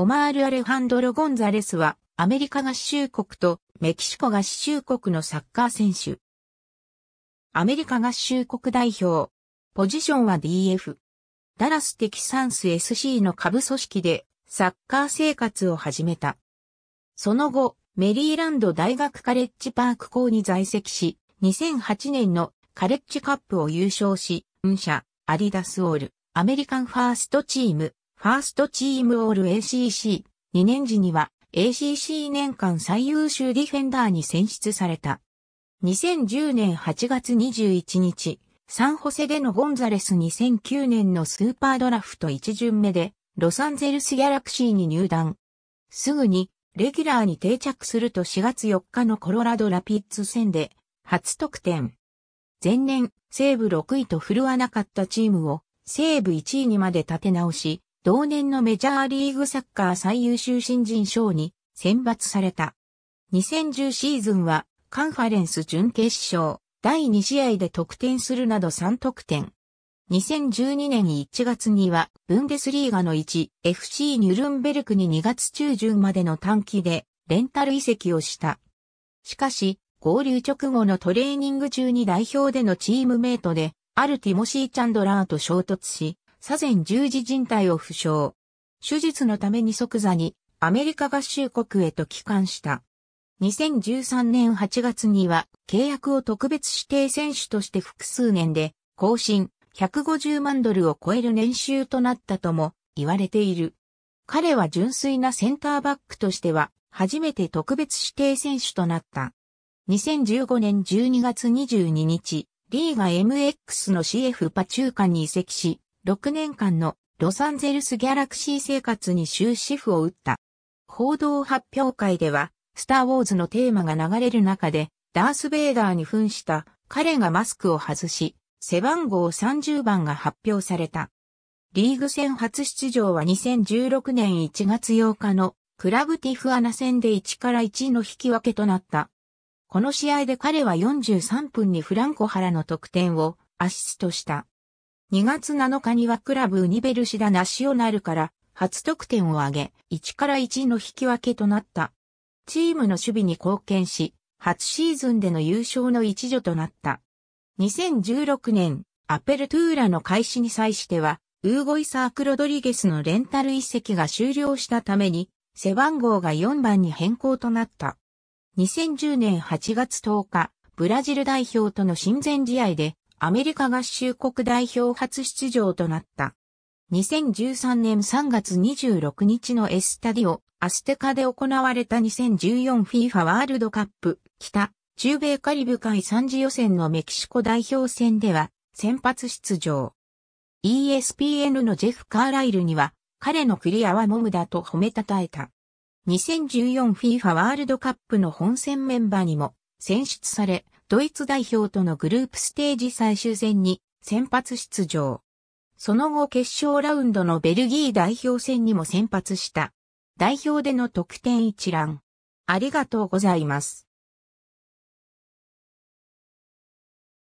オマール・アレハンドロ・ゴンザレスは、アメリカ合衆国とメキシコ合衆国のサッカー選手。アメリカ合衆国代表。ポジションは DF。ダラス・テキサンス SC の下部組織でサッカー生活を始めた。その後、メリーランド大学カレッジパーク校に在籍し、2008年のカレッジカップを優勝し、運社、アディダスオール、アメリカンファーストチーム、ファーストチームオール ACC、2年時には ACC 年間最優秀ディフェンダーに選出された。2010年8月21日、サンホセでのゴンザレス2009年のスーパードラフト1巡目で、ロサンゼルスギャラクシーに入団。すぐに、レギュラーに定着すると4月4日のコロラドラピッツ戦で、初得点。前年、西部6位と振るわなかったチームを、西部1位にまで立て直し、同年のメジャーリーグサッカー最優秀新人賞に選抜された。2010シーズンはカンファレンス準決勝第2試合で得点するなど3得点。2012年1月には、ブンデスリーガの1、FC ニュルンベルクに2月中旬までの短期で、レンタル移籍をした。しかし、合流直後のトレーニング中に代表でのチームメイトで、あるティモシー・チャンドラーと衝突し、左前十字靭帯を負傷。手術のために即座にアメリカ合衆国へと帰還した。2013年8月には契約を特別指定選手として複数年で更新150万ドルを超える年収となったとも言われている。彼は純粋なセンターバックとしては初めて特別指定選手となった。2015年12月22日、リーガ MX の CF パ中間に移籍し、6年間のロサンゼルスギャラクシー生活に終止符を打った。報道発表会では、スター・ウォーズのテーマが流れる中で、ダース・ベイダーに扮した彼がマスクを外し、背番号30番が発表された。リーグ戦初出場は2016年1月8日のクラブティフアナ戦で1から1の引き分けとなった。この試合で彼は43分にフランコハラの得点をアシストした。2月7日にはクラブウニベルシダナシオナルから初得点を挙げ、1から1の引き分けとなった。チームの守備に貢献し、初シーズンでの優勝の一助となった。2016年、アペルトゥーラの開始に際しては、ウーゴイサーク・ロドリゲスのレンタル移籍が終了したために、背番号が4番に変更となった。2010年8月10日、ブラジル代表との親善試合で、アメリカ合衆国代表初出場となった。2013年3月26日のエスタディオ、アステカで行われた 2014FIFA ワールドカップ、北、中米カリブ海三次予選のメキシコ代表戦では、先発出場。ESPN のジェフ・カーライルには、彼のクリアはモムだと褒めたたえた。2014FIFA ワールドカップの本戦メンバーにも選出され、ドイツ代表とのグループステージ最終戦に先発出場。その後決勝ラウンドのベルギー代表戦にも先発した。代表での得点一覧。ありがとうございます。